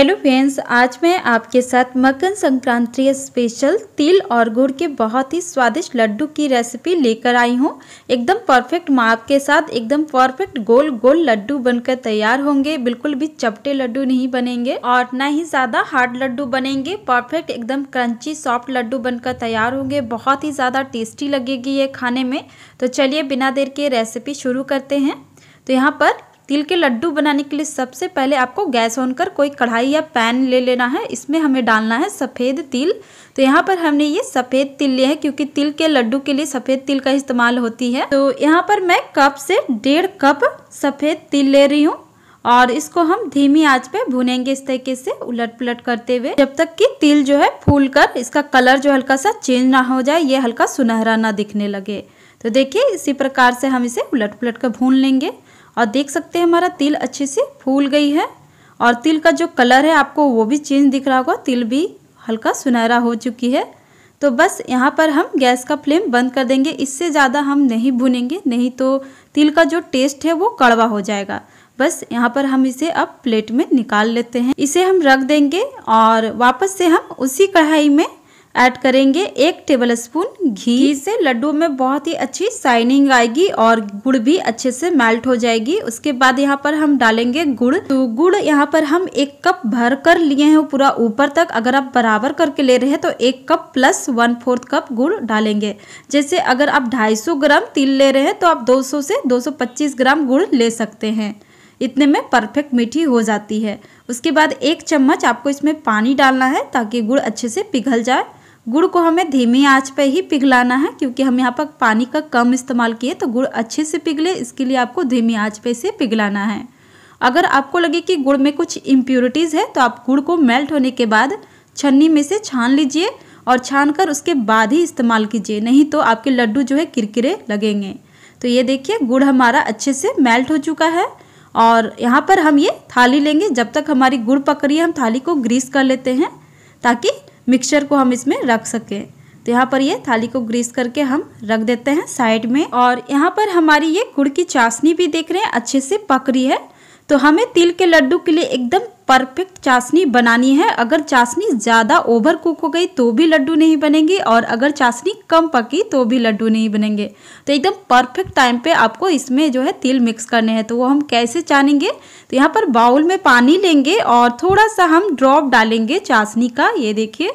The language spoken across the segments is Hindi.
हेलो फ्रेंड्स आज मैं आपके साथ मकर संक्रांति स्पेशल तिल और गुड़ के बहुत ही स्वादिष्ट लड्डू की रेसिपी लेकर आई हूँ एकदम परफेक्ट माप के साथ एकदम परफेक्ट गोल गोल लड्डू बनकर तैयार होंगे बिल्कुल भी चपटे लड्डू नहीं बनेंगे और ना ही ज़्यादा हार्ड लड्डू बनेंगे परफेक्ट एकदम क्रंची सॉफ्ट लड्डू बनकर तैयार होंगे बहुत ही ज़्यादा टेस्टी लगेगी ये खाने में तो चलिए बिना देर के रेसिपी शुरू करते हैं तो यहाँ पर तिल के लड्डू बनाने के लिए सबसे पहले आपको गैस ऑन कर कोई कढ़ाई या पैन ले लेना है इसमें हमें डालना है सफ़ेद तिल तो यहाँ पर हमने ये सफ़ेद तिल लिए है क्योंकि तिल के लड्डू के लिए सफ़ेद तिल का इस्तेमाल होती है तो यहाँ पर मैं कप से डेढ़ कप सफ़ेद तिल ले रही हूँ और इसको हम धीमी आंच पे भुनेंगे इस तरीके से उलट पुलट करते हुए जब तक कि तिल जो है फूल कर इसका कलर जो हल्का सा चेंज ना हो जाए ये हल्का सुनहरा ना दिखने लगे तो देखिए इसी प्रकार से हम इसे उलट पुलट कर भून लेंगे और देख सकते हैं हमारा तिल अच्छे से फूल गई है और तिल का जो कलर है आपको वो भी चेंज दिख रहा होगा तिल भी हल्का सुनहरा हो चुकी है तो बस यहाँ पर हम गैस का फ्लेम बंद कर देंगे इससे ज़्यादा हम नहीं भुनेंगे नहीं तो तिल का जो टेस्ट है वो कड़वा हो जाएगा बस यहाँ पर हम इसे अब प्लेट में निकाल लेते हैं इसे हम रख देंगे और वापस से हम उसी कढ़ाई में ऐड करेंगे एक टेबल स्पून घी से लड्डू में बहुत ही अच्छी साइनिंग आएगी और गुड़ भी अच्छे से मेल्ट हो जाएगी उसके बाद यहाँ पर हम डालेंगे गुड़ तो गुड़ यहाँ पर हम एक कप भर कर लिए हैं पूरा ऊपर तक अगर आप बराबर करके ले रहे हैं तो एक cup plus one fourth cup गुड़ डालेंगे जैसे अगर आप ढाई ग्राम तिल ले रहे हैं तो आप दो से दो ग्राम गुड़ ले सकते हैं इतने में परफेक्ट मीठी हो जाती है उसके बाद एक चम्मच आपको इसमें पानी डालना है ताकि गुड़ अच्छे से पिघल जाए गुड़ को हमें धीमी आंच पे ही पिघलाना है क्योंकि हम यहाँ पर पानी का कम इस्तेमाल किए तो गुड़ अच्छे से पिघले इसके लिए आपको धीमी आंच पे इसे पिघलाना है अगर आपको लगे कि गुड़ में कुछ इम्प्योरिटीज़ है तो आप गुड़ को मेल्ट होने के बाद छन्नी में से छान लीजिए और छान कर उसके बाद ही इस्तेमाल कीजिए नहीं तो आपके लड्डू जो है किरकिरे लगेंगे तो ये देखिए गुड़ हमारा अच्छे से मेल्ट हो चुका है और यहाँ पर हम ये थाली लेंगे जब तक हमारी गुड़ पक रही है हम थाली को ग्रीस कर लेते हैं ताकि मिक्सचर को हम इसमें रख सकें तो यहाँ पर ये थाली को ग्रीस करके हम रख देते हैं साइड में और यहाँ पर हमारी ये गुड़ की चाशनी भी देख रहे हैं अच्छे से पक रही है तो हमें तिल के लड्डू के लिए एकदम परफेक्ट चाशनी बनानी है अगर चाशनी ज़्यादा ओवर कुक हो गई तो भी लड्डू नहीं बनेंगे और अगर चाशनी कम पकी तो भी लड्डू नहीं बनेंगे तो एकदम परफेक्ट टाइम पे आपको इसमें जो है तिल मिक्स करने हैं तो वो हम कैसे चानेंगे तो यहाँ पर बाउल में पानी लेंगे और थोड़ा सा हम ड्रॉप डालेंगे चाशनी का ये देखिए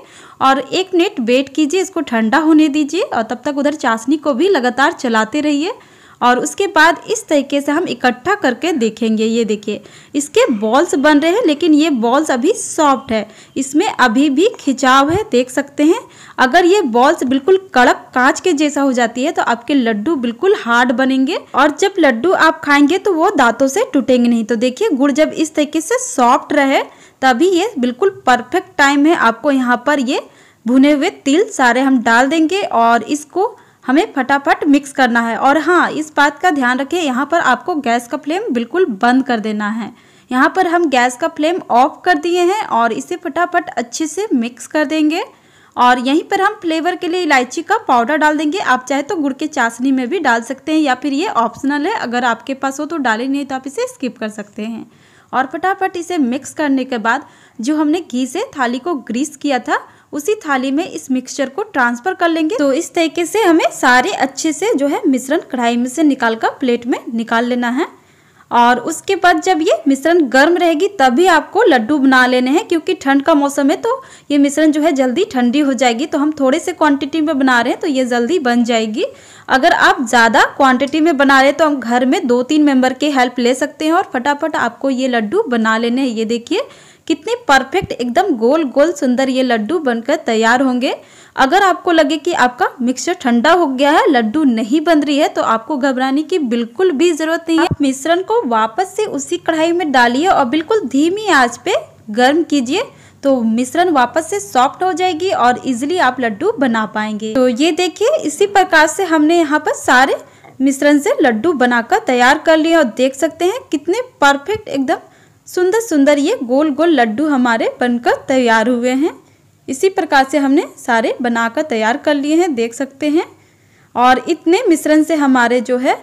और एक मिनट वेट कीजिए इसको ठंडा होने दीजिए और तब तक उधर चाशनी को भी लगातार चलाते रहिए और उसके बाद इस तरीके से हम इकट्ठा करके देखेंगे ये देखिए इसके बॉल्स बन रहे हैं लेकिन ये बॉल्स अभी सॉफ्ट है इसमें अभी भी खिंचाव है देख सकते हैं अगर ये बॉल्स बिल्कुल कड़क कांच के जैसा हो जाती है तो आपके लड्डू बिल्कुल हार्ड बनेंगे और जब लड्डू आप खाएंगे तो वो दांतों से टूटेंगे नहीं तो देखिए गुड़ जब इस तरीके से सॉफ्ट रहे तभी ये बिल्कुल परफेक्ट टाइम है आपको यहाँ पर ये भुने हुए तिल सारे हम डाल देंगे और इसको हमें फटाफट मिक्स करना है और हाँ इस बात का ध्यान रखें यहाँ पर आपको गैस का फ्लेम बिल्कुल बंद कर देना है यहाँ पर हम गैस का फ्लेम ऑफ कर दिए हैं और इसे फटाफट अच्छे से मिक्स कर देंगे और यहीं पर हम फ्लेवर के लिए इलायची का पाउडर डाल देंगे आप चाहे तो गुड़ के चाशनी में भी डाल सकते हैं या फिर ये ऑप्शनल है अगर आपके पास हो तो डालें नहीं तो आप इसे स्किप कर सकते हैं और फटाफट इसे मिक्स करने के बाद जो हमने घी से थाली को ग्रीस किया था उसी थाली में इस मिक्सचर को ट्रांसफर कर लेंगे तो इस तरीके से हमें सारे अच्छे से जो है मिश्रण कढ़ाई में से निकाल कर प्लेट में निकाल लेना है और उसके बाद जब ये मिश्रण गर्म रहेगी तभी आपको लड्डू बना लेने हैं क्योंकि ठंड का मौसम है तो ये मिश्रण जो है जल्दी ठंडी हो जाएगी तो हम थोड़े से क्वांटिटी में बना रहे हैं तो ये जल्दी बन जाएगी अगर आप ज़्यादा क्वांटिटी में बना रहे हैं तो हम घर में दो तीन मेंबर के हेल्प ले सकते हैं और फटाफट आपको ये लड्डू बना लेने हैं ये देखिए कितने परफेक्ट एकदम गोल गोल सुंदर ये लड्डू बनकर तैयार होंगे अगर आपको लगे कि आपका मिक्सचर ठंडा हो गया है लड्डू नहीं बन रही है तो आपको घबराने की बिल्कुल भी जरूरत नहीं है मिश्रण को वापस से उसी कढ़ाई में डालिए और बिल्कुल धीमी आंच पे गर्म कीजिए तो मिश्रण वापस से सॉफ्ट हो जाएगी और इजिली आप लड्डू बना पाएंगे तो ये देखिए इसी प्रकार से हमने यहाँ पर सारे मिश्रण से लड्डू बनाकर तैयार कर लिए और देख सकते हैं कितने परफेक्ट एकदम सुंदर सुंदर ये गोल गोल लड्डू हमारे बनकर तैयार हुए हैं इसी प्रकार से हमने सारे बनाकर तैयार कर लिए हैं देख सकते हैं और इतने मिश्रण से हमारे जो है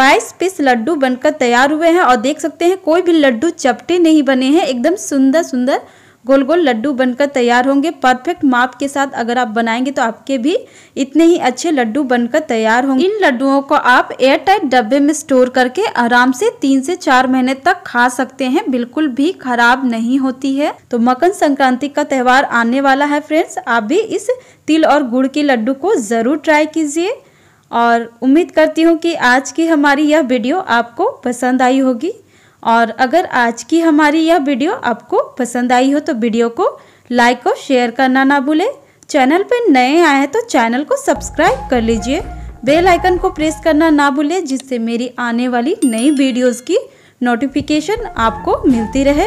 22 पीस लड्डू बनकर तैयार हुए हैं और देख सकते हैं कोई भी लड्डू चपटे नहीं बने हैं एकदम सुंदर सुंदर गोल गोल लड्डू बनकर तैयार होंगे परफेक्ट माप के साथ अगर आप बनाएंगे तो आपके भी इतने ही अच्छे लड्डू बनकर तैयार होंगे इन लड्डुओं को आप एयर टाइट डब्बे में स्टोर करके आराम से तीन से चार महीने तक खा सकते हैं बिल्कुल भी खराब नहीं होती है तो मकर संक्रांति का त्यौहार आने वाला है फ्रेंड्स आप भी इस तिल और गुड़ के लड्डू को ज़रूर ट्राई कीजिए और उम्मीद करती हूँ कि आज की हमारी यह वीडियो आपको पसंद आई होगी और अगर आज की हमारी यह वीडियो आपको पसंद आई हो तो वीडियो को लाइक और शेयर करना ना भूलें चैनल पर नए आए हैं तो चैनल को सब्सक्राइब कर लीजिए बेल आइकन को प्रेस करना ना भूलें जिससे मेरी आने वाली नई वीडियोस की नोटिफिकेशन आपको मिलती रहे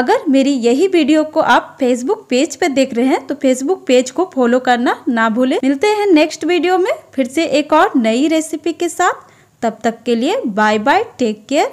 अगर मेरी यही वीडियो को आप फेसबुक पेज पर देख रहे हैं तो फेसबुक पेज को फॉलो करना ना भूलें मिलते हैं नेक्स्ट वीडियो में फिर से एक और नई रेसिपी के साथ तब तक के लिए बाय बाय टेक केयर